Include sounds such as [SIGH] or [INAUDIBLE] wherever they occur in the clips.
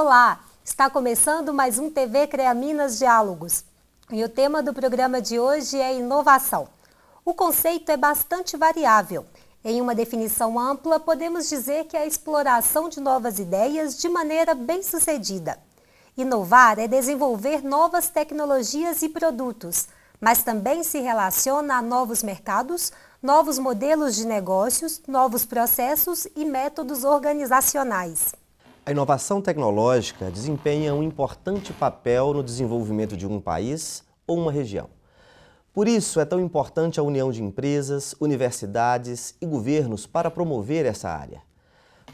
Olá, está começando mais um TV CREA Minas Diálogos. E o tema do programa de hoje é inovação. O conceito é bastante variável. Em uma definição ampla, podemos dizer que é a exploração de novas ideias de maneira bem-sucedida. Inovar é desenvolver novas tecnologias e produtos, mas também se relaciona a novos mercados, novos modelos de negócios, novos processos e métodos organizacionais. A inovação tecnológica desempenha um importante papel no desenvolvimento de um país ou uma região. Por isso, é tão importante a união de empresas, universidades e governos para promover essa área.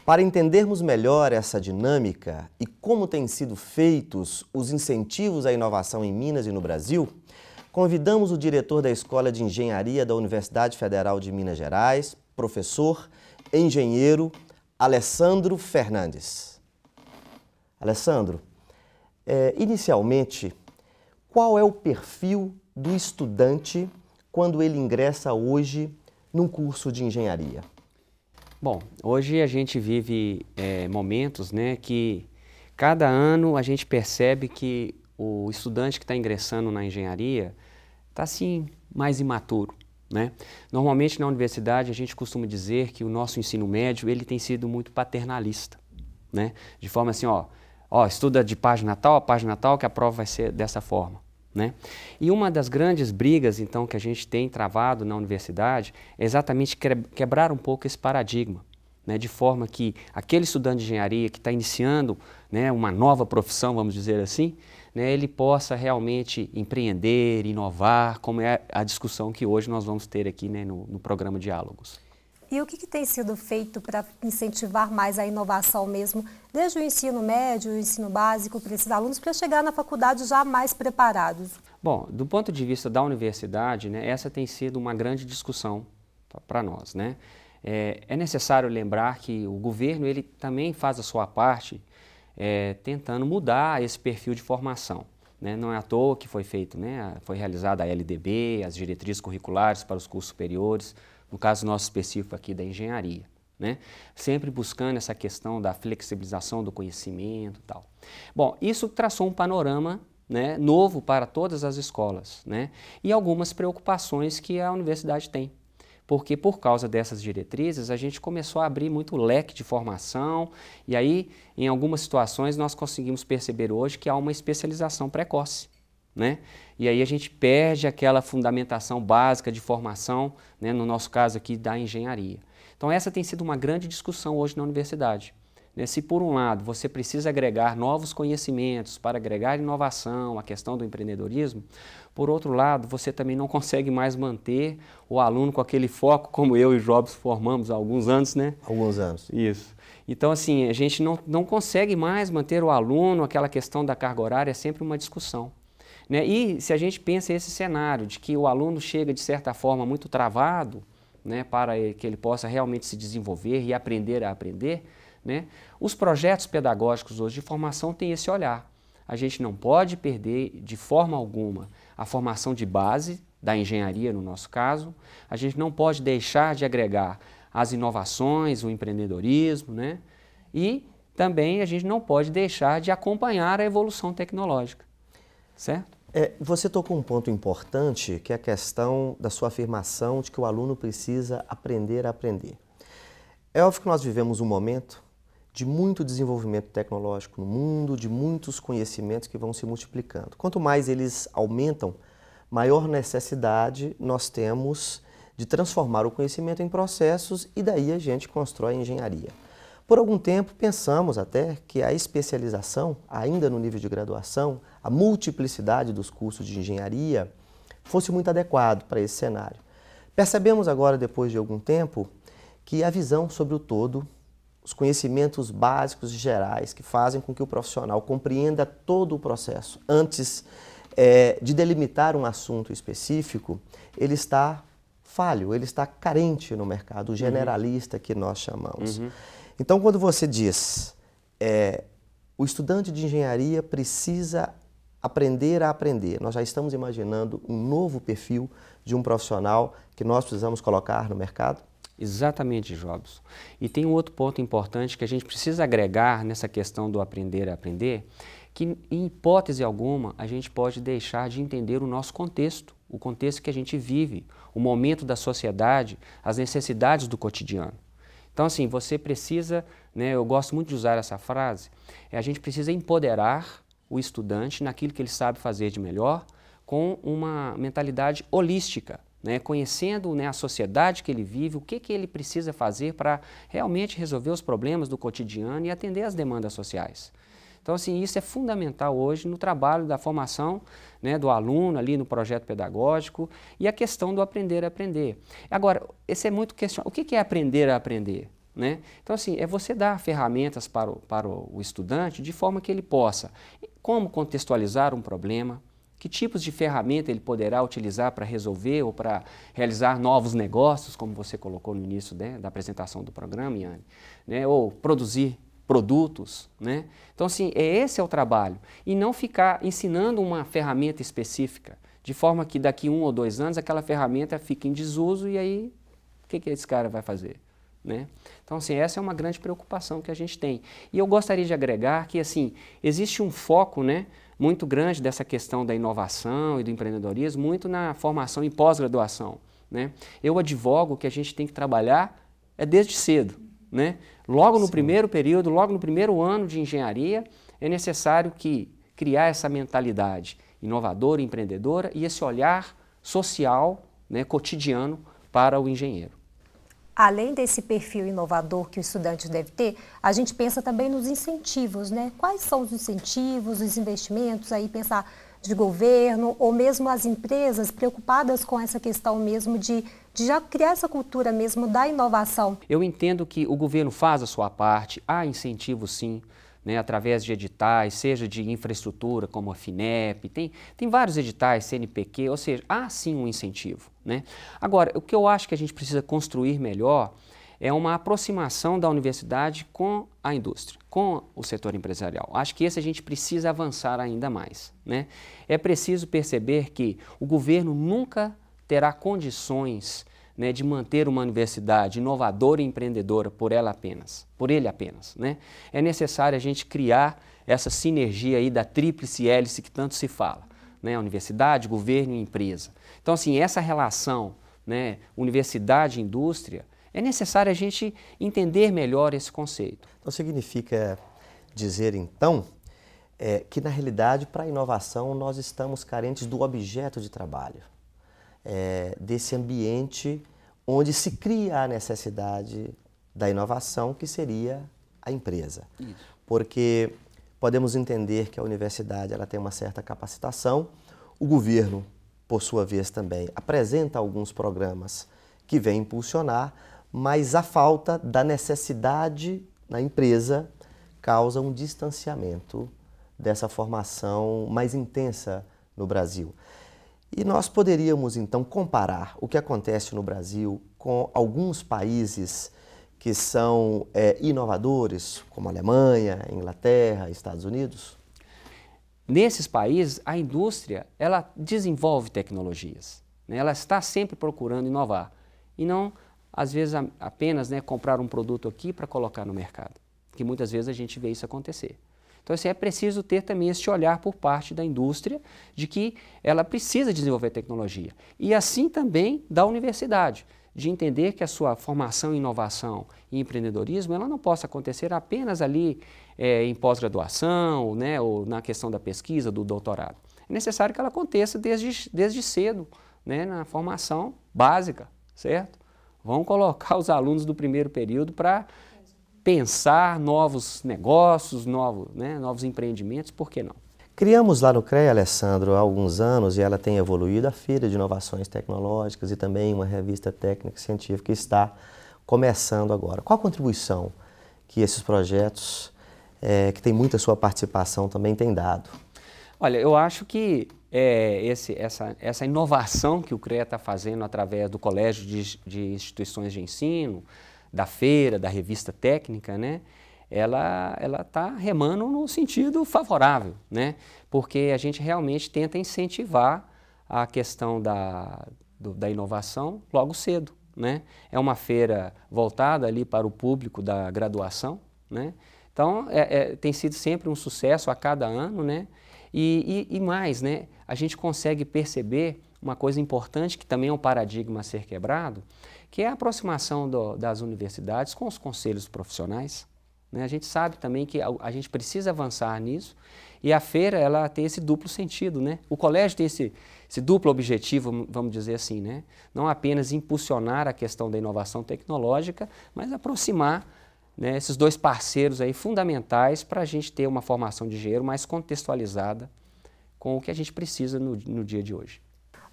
Para entendermos melhor essa dinâmica e como têm sido feitos os incentivos à inovação em Minas e no Brasil, convidamos o diretor da Escola de Engenharia da Universidade Federal de Minas Gerais, professor, engenheiro Alessandro Fernandes. Alessandro, é, inicialmente, qual é o perfil do estudante quando ele ingressa hoje num curso de engenharia? Bom, hoje a gente vive é, momentos né, que cada ano a gente percebe que o estudante que está ingressando na engenharia está assim mais imaturo. Né? Normalmente na universidade a gente costuma dizer que o nosso ensino médio ele tem sido muito paternalista, né? de forma assim, ó, Ó, estuda de página tal a página tal, que a prova vai ser dessa forma. Né? E uma das grandes brigas, então, que a gente tem travado na universidade é exatamente quebrar um pouco esse paradigma, né? de forma que aquele estudante de engenharia que está iniciando né, uma nova profissão, vamos dizer assim, né, ele possa realmente empreender, inovar, como é a discussão que hoje nós vamos ter aqui né, no, no programa Diálogos. E o que, que tem sido feito para incentivar mais a inovação mesmo, desde o ensino médio, o ensino básico, para esses alunos, para chegar na faculdade já mais preparados? Bom, do ponto de vista da universidade, né, essa tem sido uma grande discussão para nós. Né? É, é, necessário lembrar que o governo ele também faz a sua parte é, tentando mudar esse perfil de formação. Né? Não é à toa que foi feito, né? foi realizada a LDB, as diretrizes curriculares para os cursos superiores, no caso nosso específico aqui da engenharia. Né? Sempre buscando essa questão da flexibilização do conhecimento e tal. Bom, isso traçou um panorama né, novo para todas as escolas né? e algumas preocupações que a universidade tem. Porque por causa dessas diretrizes, a gente começou a abrir muito leque de formação e aí, em algumas situações, nós conseguimos perceber hoje que há uma especialização precoce né? E aí a gente perde aquela fundamentação básica de formação, né, no nosso caso aqui da engenharia. Então essa tem sido uma grande discussão hoje na universidade. Né? Se por um lado você precisa agregar novos conhecimentos para agregar inovação, a questão do empreendedorismo, por outro lado você também não [LAUGHS] consegue mais manter o aluno com aquele foco como eu e Jobs formamos há alguns anos, né? Alguns anos. Isso. Então, assim, a gente não, não consegue mais manter o aluno, aquela questão da carga horária é sempre uma discussão. Né? E se a gente pensa esse cenário de que o aluno chega de certa forma muito travado, né, para que ele possa realmente se desenvolver e aprender a aprender, né? os projetos pedagógicos hoje de formação têm esse olhar. A gente não pode perder de forma alguma a formação de base da engenharia, no nosso caso, a gente não pode deixar de agregar as inovações, o empreendedorismo, né? E também a gente não pode deixar de acompanhar a evolução tecnológica, certo? É, você tocou um ponto importante, que é a questão da sua afirmação de que o aluno precisa aprender a aprender. É óbvio que nós vivemos um momento de muito desenvolvimento tecnológico no mundo, de muitos conhecimentos que vão se multiplicando. Quanto mais eles aumentam, maior necessidade nós temos de transformar o conhecimento em processos e daí a gente constrói a engenharia. Por algum tempo, pensamos até que a especialização, ainda no nível de graduação, a multiplicidade dos cursos de engenharia, fosse muito adequado para esse cenário. Percebemos agora, depois de algum tempo, que a visão sobre o todo, os conhecimentos básicos e gerais que fazem com que o profissional compreenda todo o processo antes é, de delimitar um assunto específico, ele está falho, ele está carente no mercado uhum. generalista que nós chamamos. Uhum. Então, quando você diz é, o estudante de engenharia precisa aprender a aprender, nós já estamos imaginando um novo perfil de um profissional que nós precisamos colocar no mercado? Exatamente, Jobson. E tem um outro ponto importante que a gente precisa agregar nessa questão do aprender a aprender, que em hipótese alguma a gente pode deixar de entender o nosso contexto, o contexto que a gente vive, o momento da sociedade, as necessidades do cotidiano. Então, assim, você precisa, né, eu gosto muito de usar essa frase, é a gente precisa empoderar o estudante naquilo que ele sabe fazer de melhor, com uma mentalidade holística, né? conhecendo né, a sociedade que ele vive, o que, que ele precisa fazer para realmente resolver os problemas do cotidiano e atender às demandas sociais. Então, assim, isso é fundamental hoje no trabalho da formação né, do aluno ali no projeto pedagógico e a questão do aprender a aprender. Agora, esse é muito questionado. O que é aprender a aprender? Né? Então, assim, é você dar ferramentas para o, para o estudante de forma que ele possa como contextualizar um problema, que tipos de ferramenta ele poderá utilizar para resolver ou para realizar novos negócios, como você colocou no início né, da apresentação do programa, Iane, né, ou produzir produtos, né? Então assim, é esse é o trabalho e não ficar ensinando uma ferramenta específica, de forma que daqui um ou dois anos aquela ferramenta fique em desuso e aí o que, que esse cara vai fazer, né? Então assim, essa é uma grande preocupação que a gente tem e eu gostaria de agregar que assim existe um foco, né? Muito grande dessa questão da inovação e do empreendedorismo, muito na formação e pós-graduação. Né? Eu advogo que a gente tem que trabalhar é desde cedo né? Logo no Sim. primeiro período, logo no primeiro ano de engenharia, é necessário que criar essa mentalidade inovadora, empreendedora e esse olhar social, né, cotidiano para o engenheiro. Além desse perfil inovador que o estudante deve ter, a gente pensa também nos incentivos, né? Quais são os incentivos, os investimentos aí pensar de governo ou mesmo as empresas preocupadas com essa questão mesmo de, de já criar essa cultura mesmo da inovação? Eu entendo que o governo faz a sua parte, há incentivo sim. Né, através de editais, seja de infraestrutura como a FINEP, tem, tem vários editais, CNPq, ou seja, há sim um incentivo. Né? Agora, o que eu acho que a gente precisa construir melhor é uma aproximação da universidade com a indústria, com o setor empresarial. Acho que esse a gente precisa avançar ainda mais. Né? É preciso perceber que o governo nunca terá condições né, de manter uma universidade inovadora e empreendedora por ela apenas, por ele apenas. Né? É necessário a gente criar essa sinergia aí da tríplice hélice que tanto se fala, né? universidade, governo e empresa. Então, assim, essa relação né, universidade-indústria é necessário a gente entender melhor esse conceito. Então, significa dizer, então, é, que na realidade, para a inovação, nós estamos carentes do objeto de trabalho, é, desse ambiente onde se cria a necessidade da inovação, que seria a empresa. Isso. Porque podemos entender que a universidade ela tem uma certa capacitação, o governo, por sua vez, também apresenta alguns programas que vêm impulsionar, mas a falta da necessidade na empresa causa um distanciamento dessa formação mais intensa no Brasil. E nós poderíamos então comparar o que acontece no Brasil com alguns países que são é, inovadores, como Alemanha, Inglaterra, Estados Unidos? Nesses países, a indústria ela desenvolve tecnologias, né? ela está sempre procurando inovar e não às vezes a, apenas né, comprar um produto aqui para colocar no mercado, que muitas vezes a gente vê isso acontecer. Então, assim, é preciso ter também esse olhar por parte da indústria de que ela precisa desenvolver tecnologia. E assim também da universidade, de entender que a sua formação em inovação e empreendedorismo ela não possa acontecer apenas ali é, em pós-graduação né, ou na questão da pesquisa, do doutorado. É necessário que ela aconteça desde, desde cedo, né, na formação básica, certo? Vão colocar os alunos do primeiro período para pensar novos negócios, novos, né, novos empreendimentos, por que não? Criamos lá no CREA, Alessandro, há alguns anos, e ela tem evoluído, a Feira de Inovações Tecnológicas e também uma revista técnica e científica que está começando agora. Qual a contribuição que esses projetos, é, que tem muita sua participação, também têm dado? Olha, eu acho que é, esse, essa, essa inovação que o CREA está fazendo através do Colégio de, de, Instituições de Ensino, da feira, da revista técnica, né? ela está remando no sentido favorável, né? porque a gente realmente tenta incentivar a questão da, do, da inovação logo cedo. Né? É uma feira voltada ali para o público da graduação. Né? Então, é, é, tem sido sempre um sucesso a cada ano. Né? E, e, e mais, né? a gente consegue perceber uma coisa importante, que também é um paradigma a ser quebrado, que é a aproximação do, das universidades com os conselhos profissionais. Né? A gente sabe também que a, a, gente precisa avançar nisso e a feira ela tem esse duplo sentido. Né? O colégio tem esse, esse duplo objetivo, vamos dizer assim, né? não apenas impulsionar a questão da inovação tecnológica, mas aproximar né, esses dois parceiros aí fundamentais para a gente ter uma formação de engenheiro mais contextualizada com o que a gente precisa no, no dia de hoje.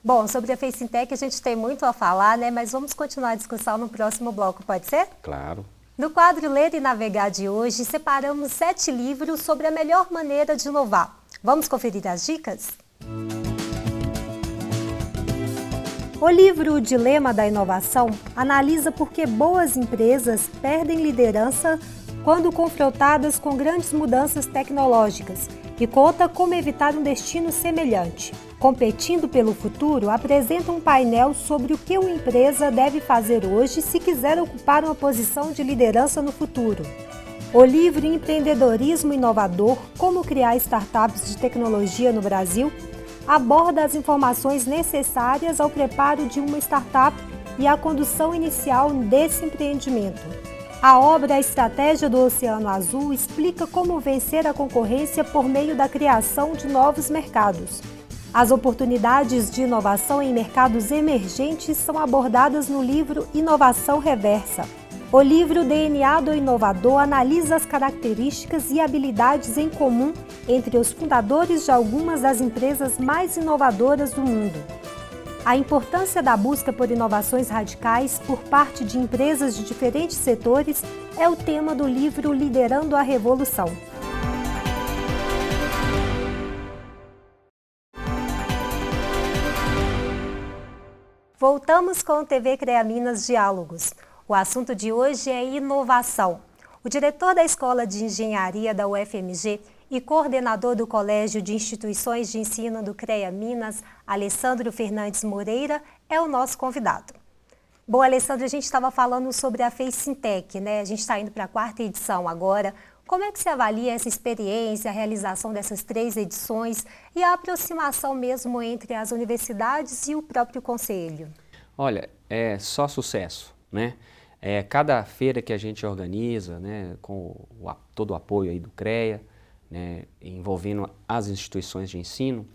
Bom, sobre a FaceTech a gente tem muito a falar, né? Mas vamos continuar a discussão no próximo bloco, pode ser? Claro. No quadro Ler e Navegar de hoje, separamos sete livros sobre a melhor maneira de inovar. Vamos conferir as dicas? O livro O Dilema da Inovação analisa por que boas empresas perdem liderança quando confrontadas com grandes mudanças tecnológicas que conta como evitar um destino semelhante. Competindo pelo Futuro apresenta um painel sobre o que uma empresa deve fazer hoje se quiser ocupar uma posição de liderança no futuro. O livro Empreendedorismo Inovador: Como Criar Startups de Tecnologia no Brasil aborda as informações necessárias ao preparo de uma startup e à condução inicial desse empreendimento. A obra Estratégia do Oceano Azul explica como vencer a concorrência por meio da criação de novos mercados. As oportunidades de inovação em mercados emergentes são abordadas no livro Inovação Reversa. O livro DNA do Inovador analisa as características e habilidades em comum entre os fundadores de algumas das empresas mais inovadoras do mundo a importância da busca por inovações radicais por parte de empresas de diferentes setores é o tema do livro Liderando a Revolução. Voltamos com o TV CREA Minas Diálogos. O assunto de hoje é inovação. O diretor da Escola de Engenharia da UFMG e coordenador do Colégio de Instituições de Ensino do CREA Minas, Alessandro Fernandes Moreira, é o nosso convidado. Bom, Alessandro, a gente estava falando sobre a FaceTech, né? A gente está indo para a quarta edição agora. Como é que você avalia essa experiência, a realização dessas três edições e a aproximação mesmo entre as universidades e o próprio conselho? Olha, é só sucesso, né? É, cada feira que a gente organiza, né, com o, todo o apoio aí do CREA, né, envolvendo as instituições de ensino,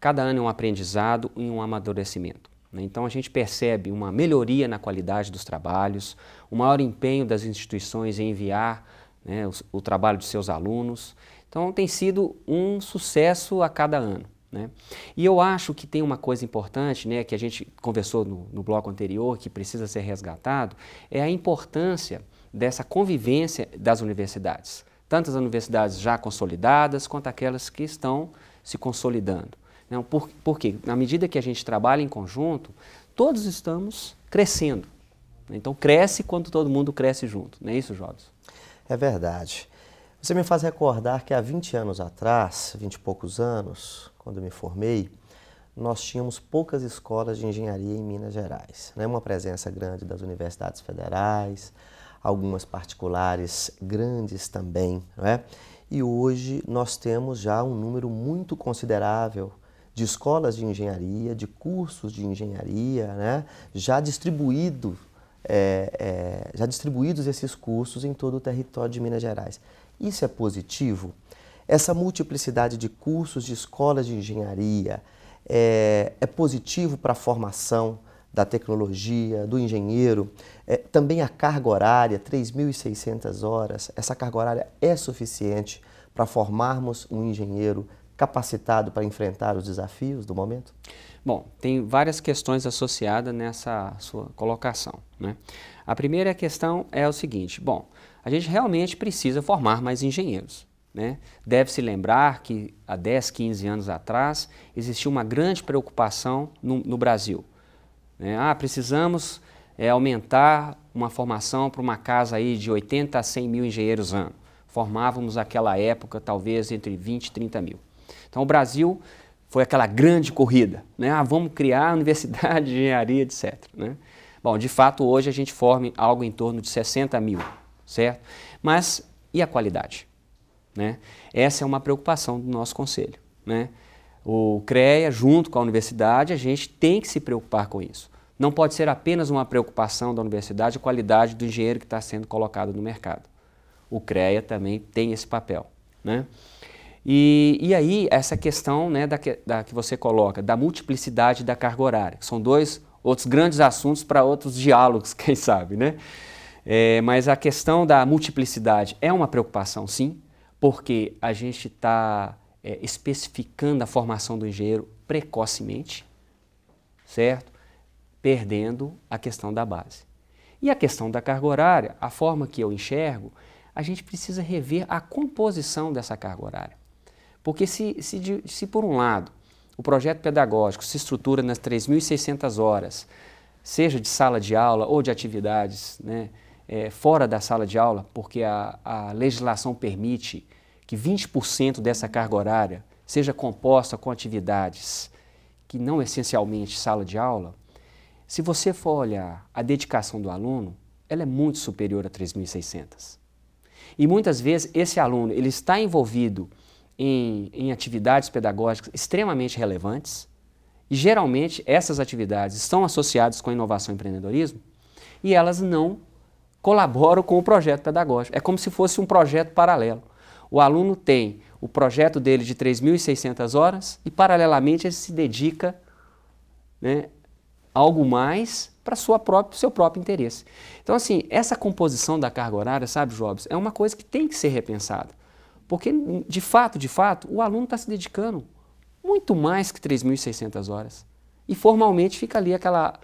cada ano é um aprendizado e um amadurecimento. Né? Então a gente percebe uma melhoria na qualidade dos trabalhos, um maior empenho das instituições em enviar né, o, o, trabalho de seus alunos. Então tem sido um sucesso a cada ano. Né? E eu acho que tem uma coisa importante, né, que a gente conversou no, no bloco anterior, que precisa ser resgatado, é a importância dessa convivência das universidades tantas universidades já consolidadas quanto aquelas que estão se consolidando. Não, né? por, por quê? Na medida que a gente trabalha em conjunto, todos estamos crescendo. Então cresce quando todo mundo cresce junto. Não é isso, Jobs? É verdade. Você me faz recordar que há 20 anos atrás, 20 e poucos anos, quando eu me formei, nós tínhamos poucas escolas de engenharia em Minas Gerais. Né? Uma presença grande das universidades federais, algumas particulares grandes também, não é? E hoje nós temos já um número muito considerável de escolas de engenharia, de cursos de engenharia, né? já distribuído, é, é, já distribuídos esses cursos em todo o território de Minas Gerais. Isso é positivo? Essa multiplicidade de cursos de escolas de engenharia é, é positivo para a formação? da tecnologia, do engenheiro, é, também a carga horária, 3.600 horas. Essa carga horária é suficiente para formarmos um engenheiro capacitado para enfrentar os desafios do momento? Bom, tem várias questões associadas nessa sua colocação. Né? A primeira questão é o seguinte: bom, a gente realmente precisa formar mais engenheiros. Né? Deve-se lembrar que há 10, 15 anos atrás existia uma grande preocupação no, no Brasil né? Ah, precisamos é, aumentar uma formação para uma casa aí de 80 a 100 mil engenheiros ano. Formávamos naquela época talvez entre 20 e 30 mil. Então o Brasil foi aquela grande corrida, né? Ah, vamos criar a universidade de engenharia, etc. Né? Bom, de fato hoje a gente forma algo em torno de 60 mil, certo? Mas e a qualidade? Né? Essa é uma preocupação do nosso conselho. Né? O CREA, junto com a universidade, a gente tem que se preocupar com isso. Não pode ser apenas uma preocupação da universidade a qualidade do engenheiro que está sendo colocado no mercado. O CREA também tem esse papel. Né? E, e aí, essa questão né, da, que, da que você coloca, da multiplicidade da carga horária, são dois outros grandes assuntos para outros diálogos, [LAUGHS] quem sabe, né? É, mas a questão da multiplicidade é uma preocupação, sim, porque a gente está é, especificando a formação do engenheiro precocemente, certo? perdendo a questão da base. E a questão da carga horária, a forma que eu enxergo, a gente precisa rever a composição dessa carga horária. Porque se, se, se por um lado, o projeto pedagógico se estrutura nas 3.600 horas, seja de sala de aula ou de atividades né, é, fora da sala de aula, porque a, a legislação permite que 20% dessa carga horária seja composta com atividades que não essencialmente sala de aula, se você for olhar a dedicação do aluno, ela é muito superior a 3.600. E muitas vezes esse aluno ele está envolvido em, em atividades pedagógicas extremamente relevantes, e geralmente essas atividades estão associadas com inovação e empreendedorismo, e elas não colaboram com o projeto pedagógico. É como se fosse um projeto paralelo. O aluno tem o projeto dele de 3.600 horas e, paralelamente, ele se dedica né, algo mais para o seu próprio interesse. Então, assim, essa composição da carga horária, sabe, Jobs, é uma coisa que tem que ser repensada. Porque, de fato, de fato, o aluno está se dedicando muito mais que 3.600 horas. E formalmente fica ali aquela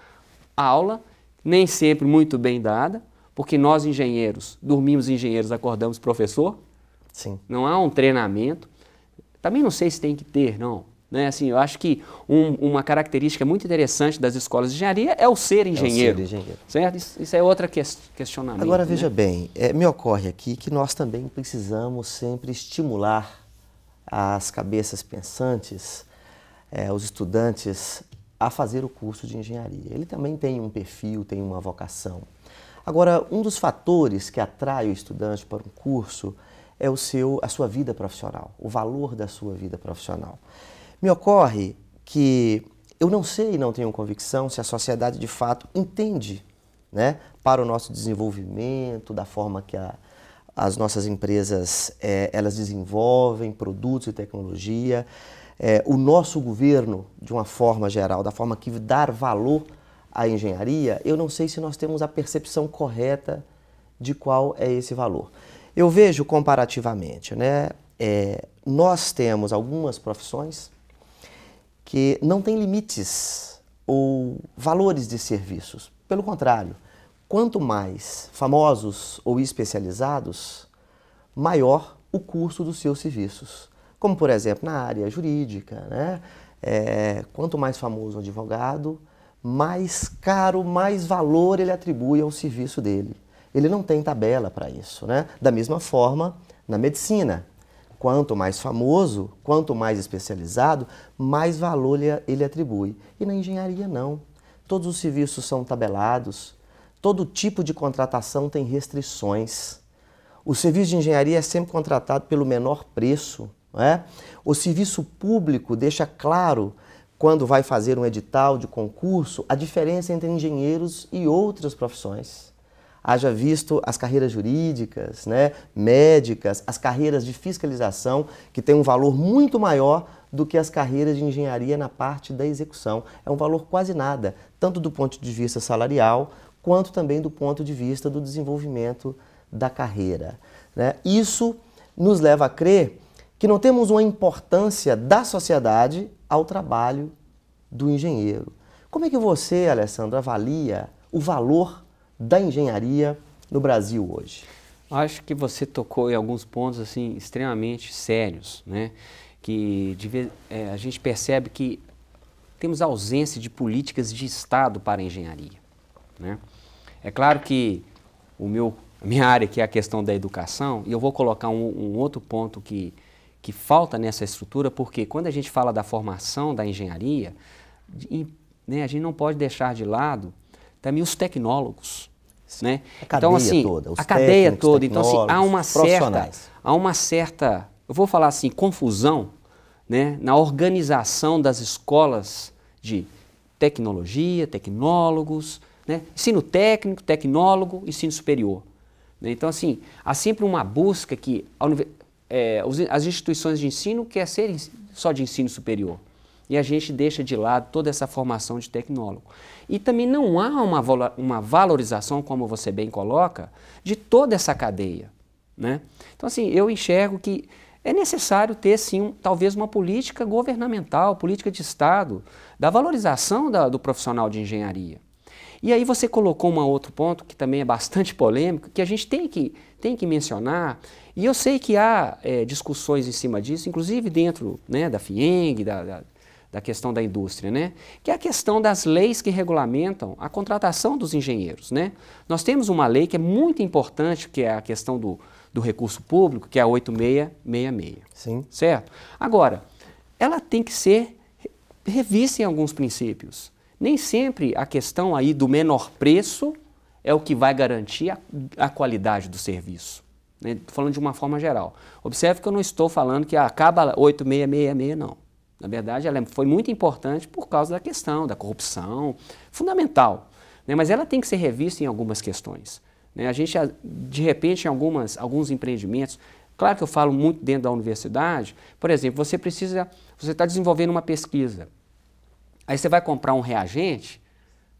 aula, nem sempre muito bem dada, porque nós engenheiros, dormimos engenheiros, acordamos professor. Sim. Não há um treinamento. Também não sei se tem que ter, não. Né? Assim, eu acho que um, uma característica muito interessante das escolas de engenharia é o ser engenheiro. É o ser engenheiro. Certo? Isso, isso, é outra que, questionamento. Agora, né? veja bem, é, me ocorre aqui que nós também precisamos sempre estimular as cabeças pensantes, é, os estudantes, a fazer o curso de engenharia. Ele também tem um perfil, tem uma vocação. Agora, um dos fatores que atrai o estudante para um curso é o seu, a sua vida profissional, o valor da sua vida profissional. Me ocorre que eu não sei e não tenho convicção se a sociedade de fato entende né, para o nosso desenvolvimento, da forma que a, as nossas empresas é, elas desenvolvem produtos e tecnologia, é, o nosso governo, de uma forma geral, da forma que dar valor à engenharia, eu não sei se nós temos a percepção correta de qual é esse valor. Eu vejo comparativamente, né, é, nós temos algumas profissões que não tem limites ou valores de serviços. Pelo contrário, quanto mais famosos ou especializados, maior o custo dos seus serviços. Como, por exemplo, na área jurídica, né? É, quanto mais famoso o advogado, mais caro, mais valor ele atribui ao serviço dele. Ele não tem tabela para isso. Né? Da mesma forma, na medicina, Quanto mais famoso, quanto mais especializado, mais valor ele atribui. E na engenharia, não. Todos os serviços são tabelados, todo tipo de contratação tem restrições. O serviço de engenharia é sempre contratado pelo menor preço. Não é? O serviço público deixa claro, quando vai fazer um edital de concurso, a diferença entre engenheiros e outras profissões haja visto as carreiras jurídicas, né, médicas, as carreiras de fiscalização, que tem um valor muito maior do que as carreiras de engenharia na parte da execução. É um valor quase nada, tanto do ponto de vista salarial, quanto também do ponto de vista do desenvolvimento da carreira. Né? Isso nos leva a crer que não temos uma importância da sociedade ao trabalho do engenheiro. Como é que você, Alessandro, avalia o valor da engenharia no Brasil hoje? Acho que você tocou em alguns pontos assim extremamente sérios, né? Que de, é, a gente percebe que temos ausência de políticas de Estado para a engenharia. Né? É claro que o meu, minha área que é a questão da educação, e eu vou colocar um, um outro ponto que, que falta nessa estrutura, porque quando a gente fala da formação da engenharia, de, né, a gente não pode deixar de lado também os tecnólogos. Né? A então, cadeia então, assim, toda, a cadeia toda. Então, assim, há uma certa, há uma certa, eu vou falar assim, confusão né, na organização das escolas de tecnologia, tecnólogos, né? ensino técnico, tecnólogo, ensino superior. Né? Então, assim, há sempre uma busca que a, é, as instituições de ensino querem ser só de ensino superior e a gente deixa de lado toda essa formação de tecnólogo. E também não há uma, uma valorização, como você bem coloca, de toda essa cadeia. Né? Então, assim, eu enxergo que é necessário ter, sim, um, talvez uma política governamental, política de Estado, da valorização da, do profissional de engenharia. E aí você colocou um outro ponto que também é bastante [LAUGHS] polêmico, que a gente tem que, tem que mencionar, e eu sei que há é, discussões em cima disso, inclusive dentro né, da FIENG, da, da da questão da indústria, né? que é a questão das leis que regulamentam a contratação dos engenheiros. Né? Nós temos uma lei que é muito importante, que é a questão do, do recurso público, que é a 8666. Sim. Certo? Agora, ela tem que ser revista em alguns princípios. Nem sempre a questão aí do menor preço é o que vai garantir a, a qualidade do serviço. Né? Falando de uma forma geral. Observe que eu não estou falando que ah, acaba 8666, não. Na verdade, ela é, foi muito importante por causa da questão da corrupção, fundamental. Né? Mas ela tem que ser revista em algumas questões. Né? A gente, de repente, em algumas, alguns empreendimentos, claro que eu falo muito dentro da universidade, por exemplo, você precisa, você está desenvolvendo uma pesquisa. Aí você vai comprar um reagente,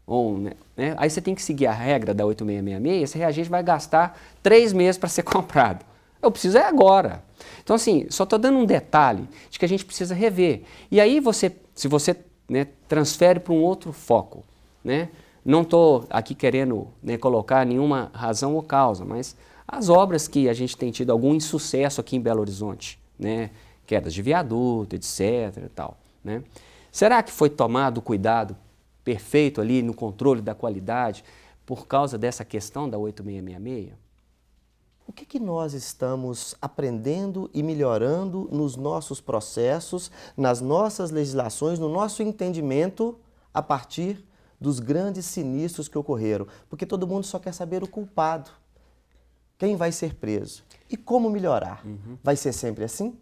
ou, né, né? aí você tem que seguir a regra da 8666, esse reagente vai gastar três meses para ser [LAUGHS] comprado. Eu preciso é agora. Então, assim, só estou dando um detalhe de que a gente precisa rever. E aí você, se você né, transfere para um outro foco, né? Não estou aqui querendo né, colocar nenhuma razão ou causa, mas as obras que a gente tem tido algum insucesso aqui em Belo Horizonte, né? Quedas de viaduto, etc. Tal, né? Será que foi tomado cuidado perfeito ali no controle da qualidade por causa dessa questão da 8666? o que, que, nós estamos aprendendo e melhorando nos nossos processos, nas nossas legislações, no nosso entendimento a partir dos grandes sinistros que ocorreram? Porque todo mundo só quer saber o culpado. Quem vai ser preso? E como melhorar? Uhum. Vai ser sempre assim?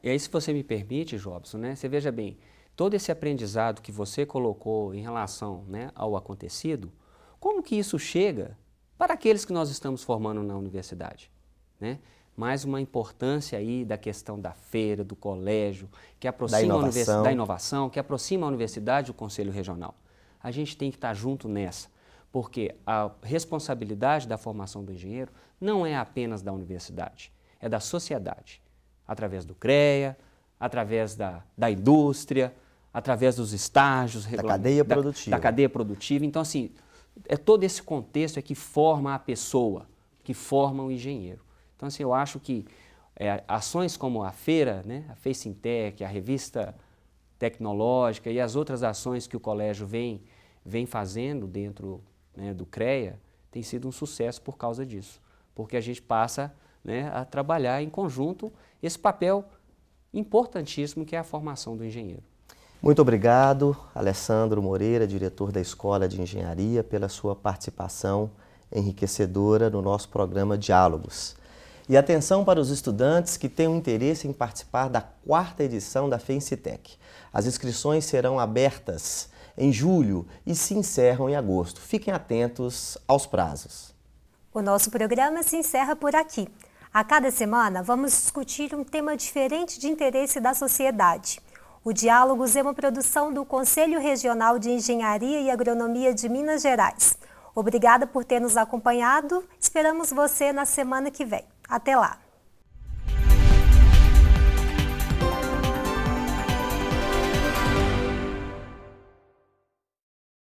E aí, se você me permite, Jobson, né? Você veja bem, todo esse aprendizado que você colocou em relação né, ao acontecido, como que isso chega para aqueles que nós estamos formando na universidade. Né? Mais uma importância aí da questão da feira, do colégio, que aproxima da inovação, a da inovação que aproxima a universidade e o Conselho Regional. A gente tem que estar junto nessa, porque a responsabilidade da formação do engenheiro não é apenas da universidade, é da sociedade, através do CREA, através da, da indústria, através dos estágios, da cadeia produtiva. Da, da cadeia produtiva. Então, assim, é todo esse contexto é que forma a pessoa, que forma o engenheiro. Então, assim, eu acho que é, ações como a feira, né, a FaceTech, a revista tecnológica e as outras ações que o colégio vem, vem fazendo dentro né, do CREA, tem sido um sucesso por causa disso. Porque a gente passa né, a trabalhar em conjunto esse papel importantíssimo que é a formação do engenheiro. Muito obrigado, Alessandro Moreira, diretor da Escola de Engenharia, pela sua participação enriquecedora no nosso programa Diálogos. E atenção para os estudantes que têm um interesse em participar da quarta edição da FENCITEC. As inscrições serão abertas em julho e se encerram em agosto. Fiquem atentos aos prazos. O nosso programa se encerra por aqui. A cada semana, vamos discutir um tema diferente de interesse da sociedade. O Diálogos é uma produção do Conselho Regional de Engenharia e Agronomia de Minas Gerais. Obrigada por ter nos acompanhado. Esperamos você na semana que vem. Até lá!